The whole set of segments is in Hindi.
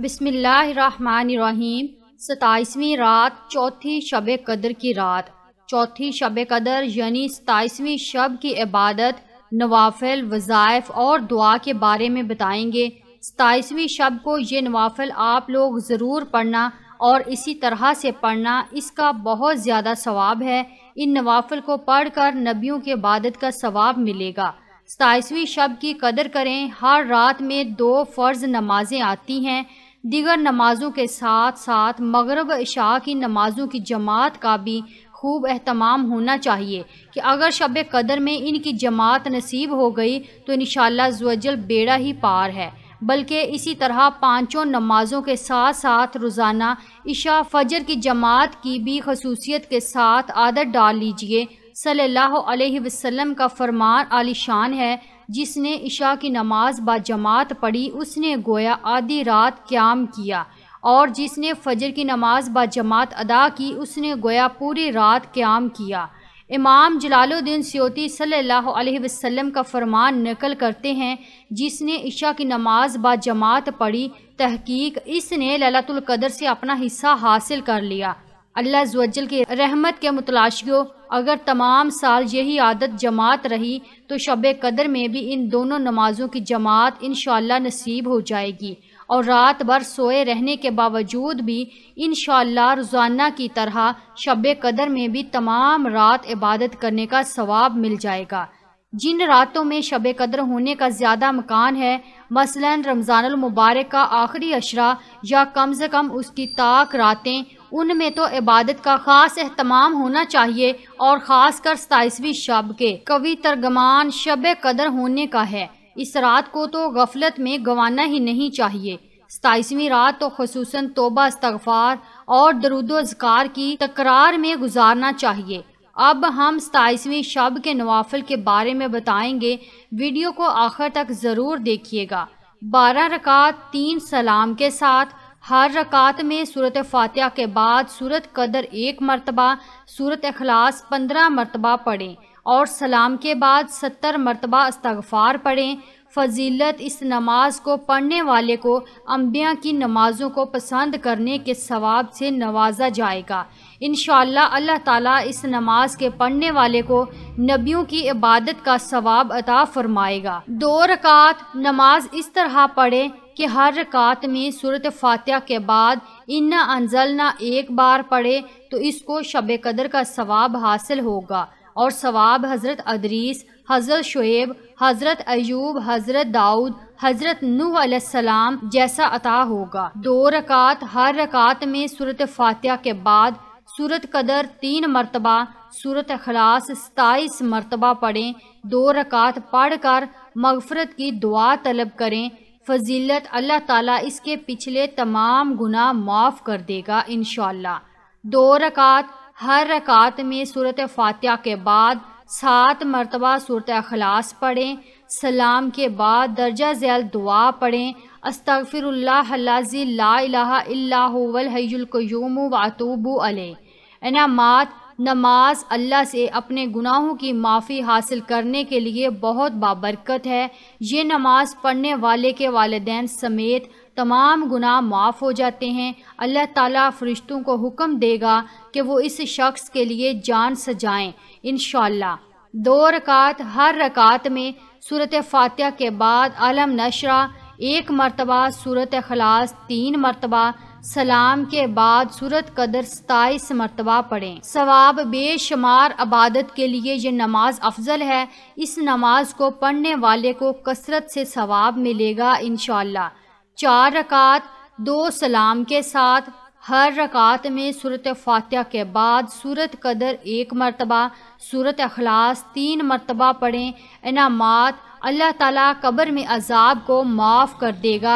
बिसमीम सताईसवीं रात चौथी शब कदर की रात चौथी शब कदर यानी सताईसवीं शब की इबादत नवाफिल वज़ाइफ और दुआ के बारे में बताएंगे सताईसवीं शब को ये नवाफिल आप लोग ज़रूर पढ़ना और इसी तरह से पढ़ना इसका बहुत ज़्यादा सवाब है इन नवाफिल को पढ़ कर नबियों की इबादत का सवाब मिलेगा सताईसवीं शब की कदर करें हर रात में दो फ़र्ज़ नमाजें आती हैं दीगर नमाज़ों के साथ साथ मगरब इशा की नमाज़ों की जमात का भी खूब अहतमाम होना चाहिए कि अगर शब कदर में इनकी जमात नसीब हो गई तो इन शजल बेड़ा ही पार है बल्कि इसी तरह पांचों नमाज़ों के साथ साथ रोज़ाना इशा फजर की जमात की भी खसूसियत के साथ आदत डाल लीजिए सल्लल्लाहु अलैहि वसल्लम का फरमान आलिशान है जिसने इशा की नमाज बाजमात पढ़ी उसने गोया आधी रात क्याम किया और जिसने फजर की नमाज ब जमात अदा की उसने गोया पूरी रात क्याम किया इमाम जलालुद्दीन सियोती सल्लल्लाहु अलैहि वसल्लम का फरमान नकल करते हैं जिसने इशा की नमाज बाजमात पढ़ी तहकीक इसने ललातुल कदर से अपना हिस्सा हासिल कर लिया अल्लाह जवजल की रहमत के मुतलाशियों अगर तमाम साल यही आदत जमात रही तो शब कदर में भी इन दोनों नमाज़ों की जमात इन नसीब हो जाएगी और रात भर सोए रहने के बावजूद भी इन रोज़ाना की तरह शब कदर में भी तमाम रात इबादत करने का सवाब मिल जाएगा जिन रातों में शब कदर होने का ज़्यादा मकान है मसलन रमज़ानमबारक का आखिरी अशरा या कम से कम उसकी ताक रातें उनमें तो इबादत का ख़ास अहतमाम होना चाहिए और ख़ास कर सताईसवीं शब के कवि तरगमान शब कदर होने का है इस रात को तो गफलत में गंवाना ही नहीं चाहिए सताईसवीं रात तो खसूस तोबा इस्तफ़ार और दरुदोजार की तकरार में गुजारना चाहिए अब हम सताईसवीं शब के नवाफिल के बारे में बताएंगे वीडियो को आखिर तक ज़रूर देखिएगा बारह रकात तीन सलाम के साथ हर रकात में सूरत फातिहा के बाद सूरत कदर एक मरतबा सूरत अखलास पंद्रह मरतबा पढ़ें और सलाम के बाद सत्तर मरतबा इस्तगफ़ार पढ़ें फजीलत इस नमाज को पढ़ने वाले को अम्बिया की नमाज़ों को पसंद करने के सवाब से नवाजा जाएगा इन अल्लाह ताला इस नमाज के पढ़ने वाले को नबियों की इबादत का सवाब अता फ़रमाएगा दो रकात नमाज इस तरह पढ़े कि हर रकात में सूरत फातिहा के बाद इन्ना अनजलना एक बार पढ़े तो इसको शब कदर का सवाब हासिल होगा और सवाब हज़रत अदरीस हज़रत शुएब हज़रत अयूब हज़रत दाऊद हज़रत नूसम जैसा अता होगा दो रकात हर रकात में सूरत फातिहा के बाद सूरत कदर तीन मरतबा सूरत अखलास सताईस मरतबा पढ़ें दो रकात पढ़ कर मगफरत की दुआ तलब करें फजीलत अल्लाह ताला इसके पिछले तमाम गुना माफ़ कर देगा इन दो रकात हर रकात में सूरत फातिहा के बाद सात मरतबा सूरत अखलास पढ़ें सलाम के बाद दर्जा ज़ैल दुआ पढ़ें ला लाहयुल्कयूम वातूबू अल इनामात नमाज अल्लाह से अपने गुनाहों की माफ़ी हासिल करने के लिए बहुत बाबरकत है ये नमाज पढ़ने वाले के वालदेन समेत तमाम गुनाह माफ़ हो जाते हैं अल्लाह ताला फ़रिश्तों को हुक्म देगा कि वो इस शख्स के लिए जान सजाएं इन दो रकात हर रकात में सूरत फातिहा के बाद आलम नशरा एक मरतबा सूरत खलास तीन मरतबा सलाम के बाद सूरत कदर सताईस मरतबा पढ़ें सवाब बेशुमार आबादत के लिए यह नमाज अफजल है इस नमाज को पढ़ने वाले को कसरत से सवाब मिलेगा इन चार रकात दो सलाम के साथ हर रकात में सूरत फातिहा के बाद सूरत कदर एक मरतबा सूरत अखलास तीन मरतबा पढ़ें इनामात अल्लाह ताला कब्र में अजाब को माफ़ कर देगा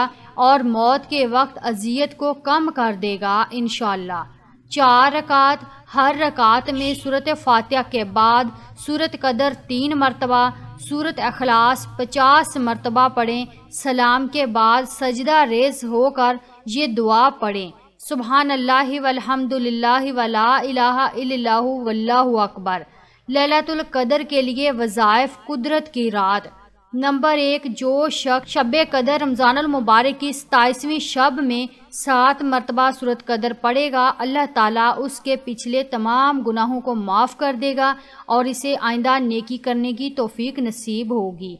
और मौत के वक्त अजियत को कम कर देगा इन चार रकात हर रकात में सूरत फातिहा के बाद सूरत कदर तीन मरतबा सूरत अखलास पचास मरतबा पढ़ें सलाम के बाद सजदा रेज होकर ये दुआ पढ़ें सुबहान अल्लाह अकबर के लिए वज़ायफ़ कुदरत की रात नंबर एक जो शख्स शब कदर रमज़ान मुबारक की सताईसवीं शब में सात मरतबा सूरत कदर पड़ेगा अल्लाह ताला उसके पिछले तमाम गुनाहों को माफ़ कर देगा और इसे आइंदा नेकी करने की तोफीक नसीब होगी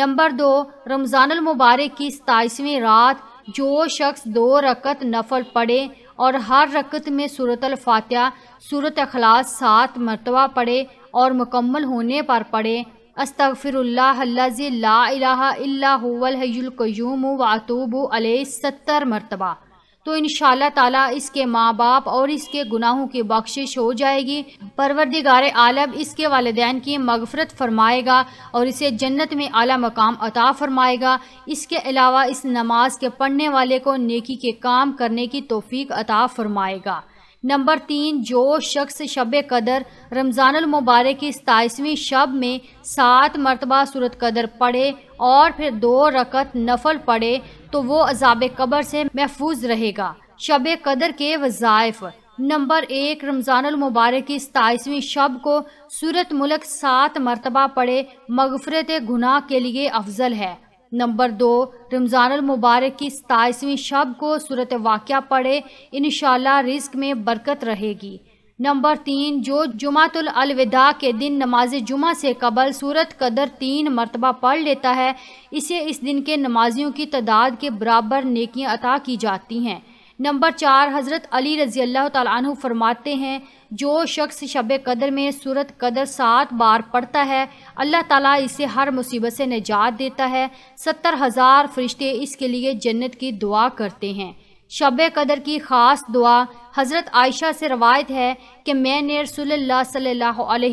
नंबर दो रमज़ान मुबारक की सताईसवीं रात जो शख्स दो रकत नफल पढ़े और हर रकत में सूरत फ़ातह सूरत अखलास सात मरतबा पढ़े और मुकम्मल होने पर पढ़े ला अस्तफ़िरल्लाजीलाहल्लाहयूम अल सत्तर मरतबा तो इन ताला इसके माँ बाप और इसके गुनाहों की बख्शिश हो जाएगी परवरदिगार आलम इसके वालदेन की मगफरत फरमाएगा और इसे जन्नत में आला मकाम अता फरमाएगा इसके अलावा इस नमाज के पढ़ने वाले को नेकी के काम करने की तोफ़ी अता फरमाएगा नंबर तीन जो शख्स शब कदर रमज़ानमबारक की सताईसवीं शब में सात मरतबा सूरत कदर पढ़े और फिर दो रकत नफल पढ़े तो वो अजाब कबर से महफूज रहेगा शब कदर के वज़ाइफ़ नंबर एक रमज़ानमबारक की सताईसवीं शब को सूरत मुलक सात मरतबा पढ़े मगफरत गुनाह के लिए अफजल है नंबर दो रमज़ान मुबारक की सताईसवीं शब को सूरत वाक़ पढ़े इन रिस्क में बरकत रहेगी नंबर तीन जो अलविदा के दिन नमाज जुमा से कबल सूरत कदर तीन मरतबा पढ़ लेता है इसे इस दिन के नमाजियों की तादाद के बराबर नेकियां अता की जाती हैं नंबर चार हज़रत अली रज़ी अल्लाह तु फरमाते हैं जो शख्स शब कदर में सूरत कदर सात बार पढ़ता है अल्लाह ताला इसे हर मुसीबत से निजात देता है सत्तर हज़ार फरिश्ते इसके लिए जन्नत की दुआ करते हैं शब कदर की ख़ास दुआ हज़रत आयशा से रवायत है कि मैंने रसोल्ला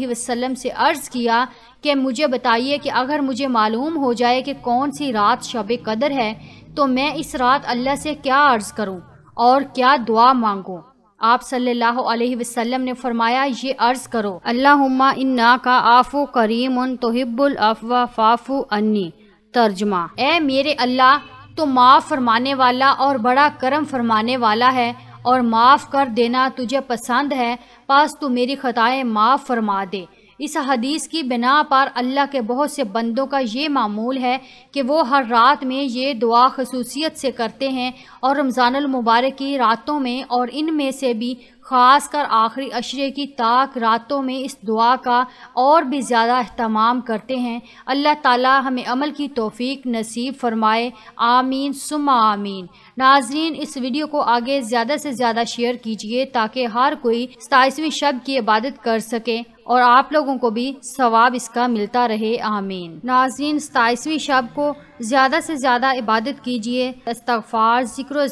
वसम से अर्ज़ किया कि मुझे बताइए कि अगर मुझे मालूम हो जाए कि कौन सी रात शब कदर है तो मैं इस रात अल्लाह से क्या अर्ज़ करूँ और क्या दुआ मांगो आप सल्लल्लाहु अलैहि वसल्लम ने फरमाया ये अर्ज़ करो अल्लाहुम्मा इन्ना का आफ़ो करीम उन तोहिब्बुल अफवा फ़ाफ़ू अन्नी तर्जमा ए मेरे अल्लाह तो माफ़ फरमाने वाला और बड़ा करम फरमाने वाला है और माफ़ कर देना तुझे पसंद है पास तू मेरी ख़ताएँ माफ़ फरमा दे इस हदीस की बिना पर अल्लाह के बहुत से बंदों का ये मामूल है कि वो हर रात में ये दुआ खसूसियत से करते हैं और रमज़ानमबारक की रातों में और इन में से भी ख़ास कर आखिरी अशरे की ताक रातों में इस दुआ का और भी ज़्यादा अहतमाम करते हैं अल्लाह ताला हमें अमल की तोफ़ी नसीब फरमाए आमीन सुमा आमीन नाजरीन इस वीडियो को आगे ज़्यादा से ज़्यादा शेयर कीजिए ताकि हर कोई सताईसवीं शब की इबादत कर सके और आप लोगों को भी सवाब इसका मिलता रहे आमीन नाजीन सताईसवीं शब को ज़्यादा से ज़्यादा इबादत कीजिए इस्तफ़ार जिक्र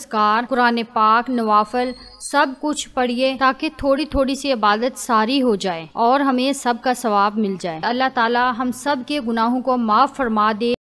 कुरान पाक नवाफल सब कुछ पढ़िए ताकि थोड़ी थोड़ी सी इबादत सारी हो जाए और हमें सब का सवाब मिल जाए अल्लाह ताला हम सब के गुनाहों को माफ़ फरमा दे